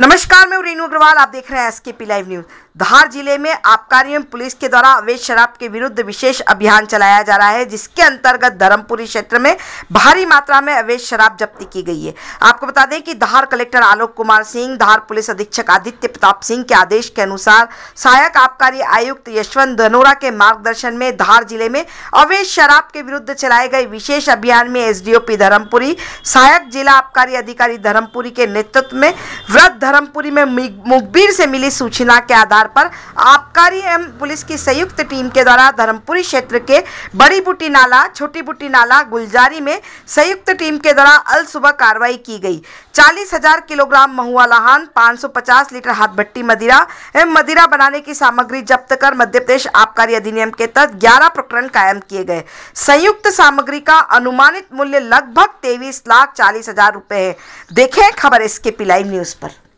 नमस्कार मैं रेनू अग्रवाल आप देख रहे हैं एसकेपी लाइव न्यूज धार जिले में आबकारी एवं पुलिस के द्वारा अवैध शराब के विरुद्ध विशेष अभियान चलाया जा रहा है जिसके अंतर्गत धर्मपुरी क्षेत्र में भारी मात्रा में अवैध शराब जब्ती की गई है आपको बता दें कि धार कलेक्टर आलोक कुमार सिंह धार पुलिस अधीक्षक आदित्य प्रताप सिंह के आदेश के अनुसार सहायक आबकारी आयुक्त यशवंत धनोरा के मार्गदर्शन में धार जिले में अवैध शराब के विरुद्ध चलाए गए विशेष अभियान में एस धर्मपुरी सहायक जिला आबकारी अधिकारी धर्मपुरी के नेतृत्व में वृद्ध धर्मपुरी में मुखबिर से मिली सूचना के आधार पर आबकारी एवं पुलिस की संयुक्त टीम के द्वारा धर्मपुरी क्षेत्र के बड़ी बुटी नाला छोटी बुटी नाला गुलजारी में संयुक्त टीम के द्वारा अल सुबह कार्रवाई की गई चालीस हजार किलोग्राम महुआ लहान 550 लीटर हाथ भट्टी मदिरा एवं मदिरा बनाने की सामग्री जब्त कर मध्य प्रदेश आबकारी अधिनियम के तहत ग्यारह प्रकरण कायम किए गए संयुक्त सामग्री का अनुमानित मूल्य लगभग तेईस लाख चालीस हजार रुपए है देखें खबर इसके पिलाई न्यूज़ पर